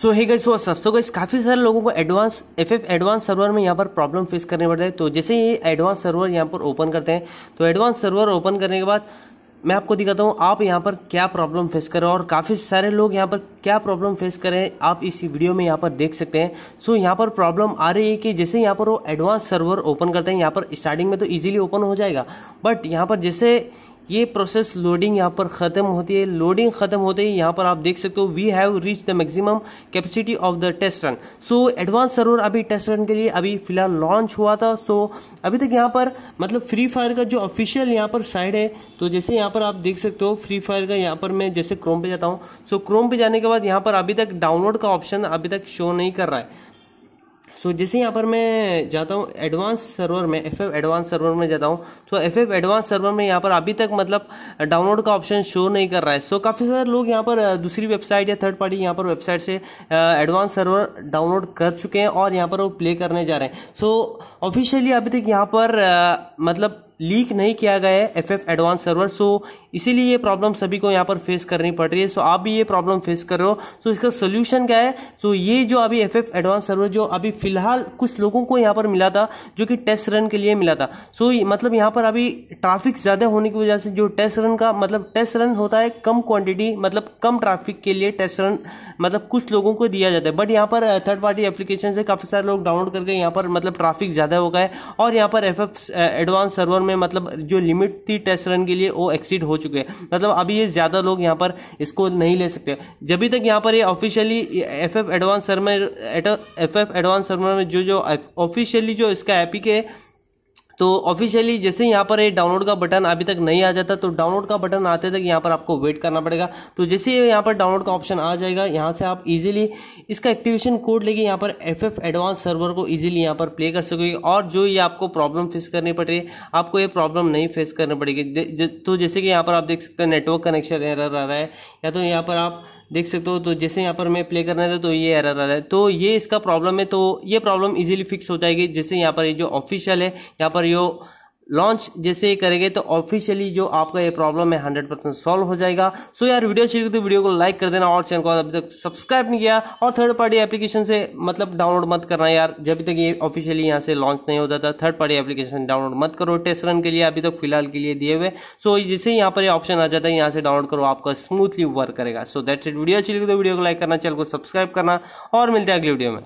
सो है गाइस वो सब सो गाइस काफ़ी सारे लोगों को advance F F advance server में यहाँ पर प्रॉब्लम फेस करनी पड़ता है तो जैसे ये एडवांस सर्वर यहाँ पर ओपन करते हैं तो एडवांस सर्वर ओपन करने के बाद मैं आपको दिखाता हूँ आप यहाँ पर क्या प्रॉब्लम फेस करें और काफ़ी सारे लोग यहाँ पर क्या प्रॉब्लम फेस करें आप इसी वीडियो में यहाँ पर देख सकते हैं सो so, यहाँ पर प्रॉब्लम आ रही है कि जैसे यहाँ पर वो एडवांस सर्वर ओपन करते हैं यहाँ पर स्टार्टिंग में तो ईजिली ओपन हो जाएगा बट यहाँ पर जैसे ये प्रोसेस लोडिंग यहाँ पर ख़त्म होती है लोडिंग ख़त्म होते ही यहाँ पर आप देख सकते हो we have reach the maximum capacity of the test run so advance server अभी टेस्ट रन के लिए अभी फिलहाल लॉन्च हुआ था सो so, अभी तक यहाँ पर मतलब फ्री फायर का जो ऑफिशियल यहाँ पर साइड है तो जैसे यहाँ पर आप देख सकते हो फ्री फायर का यहाँ पर मैं जैसे क्रोम पे जाता हूँ सो so, क्रोम पे जाने के बाद यहाँ पर अभी तक डाउनलोड का ऑप्शन अभी तक शो नहीं कर रहा है सो so, जैसे यहाँ पर मैं जाता हूँ एडवांस सर्वर में एफ एडवांस सर्वर में जाता हूँ तो एफ एडवांस सर्वर में यहाँ पर अभी तक मतलब डाउनलोड का ऑप्शन शो नहीं कर रहा है सो so, काफ़ी सारे लोग यहाँ पर दूसरी वेबसाइट या थर्ड पार्टी यहाँ पर वेबसाइट से एडवांस सर्वर डाउनलोड कर चुके हैं और यहाँ पर वो प्ले करने जा रहे हैं सो so, ऑफिशियली अभी तक यहाँ पर आ, मतलब लीक नहीं किया गया है F F advance server so इसीलिए ये प्रॉब्लम सभी को यहाँ पर फेस करनी पड़ रही है सो आप भी ये प्रॉब्लम फेस कर रहे हो सो इसका सोल्यूशन क्या है सो ये जो अभी एफ एफ एडवांस सर्वर जो अभी फिलहाल कुछ लोगों को यहाँ पर मिला था जो कि टेस्ट रन के लिए मिला था सो मतलब यहाँ पर अभी ट्राफिक ज़्यादा होने की वजह से जो टेस्ट रन का मतलब टेस्ट रन होता है कम क्वांटिटी मतलब कम ट्राफिक के लिए टेस्ट रन मतलब कुछ लोगों को दिया जाता है बट यहाँ पर थर्ड पार्टी एप्लीकेशन से काफ़ी सारे लोग डाउनलोड करके यहाँ पर मतलब ट्राफिक ज़्यादा हो गए और यहाँ पर एफ एफ एडवांस सर्वर में मतलब जो लिमिट थी टेस्ट रन के लिए वो एक्सीड हो चुके हैं मतलब अभी ये ज़्यादा लोग यहाँ पर इसको नहीं ले सकते जब भी तक यहाँ पर ये officially F F advance server F F advance server में जो जो ऑफिशियली जो इसका एपी के तो ऑफिशियली जैसे यहाँ पर ये डाउनलोड का बटन अभी तक नहीं आ जाता तो डाउनलोड का बटन आते तक यहाँ पर आपको वेट करना पड़ेगा तो जैसे ही यहाँ पर डाउनलोड का ऑप्शन आ जाएगा यहाँ से आप इजीली इसका एक्टिवेशन कोड लेके यहाँ पर एफ एफ एडवांस सर्वर को इजीली यहाँ पर प्ले कर सकोगे और जो ये आपको प्रॉब्लम फेस करनी पड़ रही है आपको ये प्रॉब्लम नहीं फेस करनी पड़ेगी तो जैसे कि यहाँ पर आप देख सकते हैं नेटवर्क कनेक्शन एरर आ रहा है या तो यहाँ पर आप देख सकते हो तो जैसे यहाँ पर मैं प्ले करना था तो ये एरर आ रहा है तो ये इसका प्रॉब्लम है तो ये प्रॉब्लम इजीली फिक्स हो जाएगी जैसे यहाँ पर ये जो ऑफिशियल है यहाँ पर जो लॉन्च जैसे ही करेंगे तो ऑफिशियली जो आपका ये प्रॉब्लम है हंड्रेड परसेंट सॉल्व हो जाएगा सो so यार वीडियो अच्छी लगी तो वीडियो को लाइक कर देना और चैनल को अभी तक सब्सक्राइब नहीं किया और थर्ड पार्टी एप्लीकेशन से मतलब डाउनलोड मत करना यार जब तक ये ऑफिशियली यहाँ से लॉन्च नहीं हो जाता थर्ड पार्टी एप्लीकेशन डाउनलोड मत करो टेस्ट रन के लिए अभी तक फिलहाल के लिए दिए हुए सो so जैसे यहाँ पर ऑप्शन आ जाता है यहाँ से डाउनलोड करो आपका स्मूथली वर्क करेगा सो दैट्स इट वीडियो अच्छी लगी तो वीडियो को लाइक करना चैनल को सब्सक्राइब करना और मिलते हैं अगले वीडियो में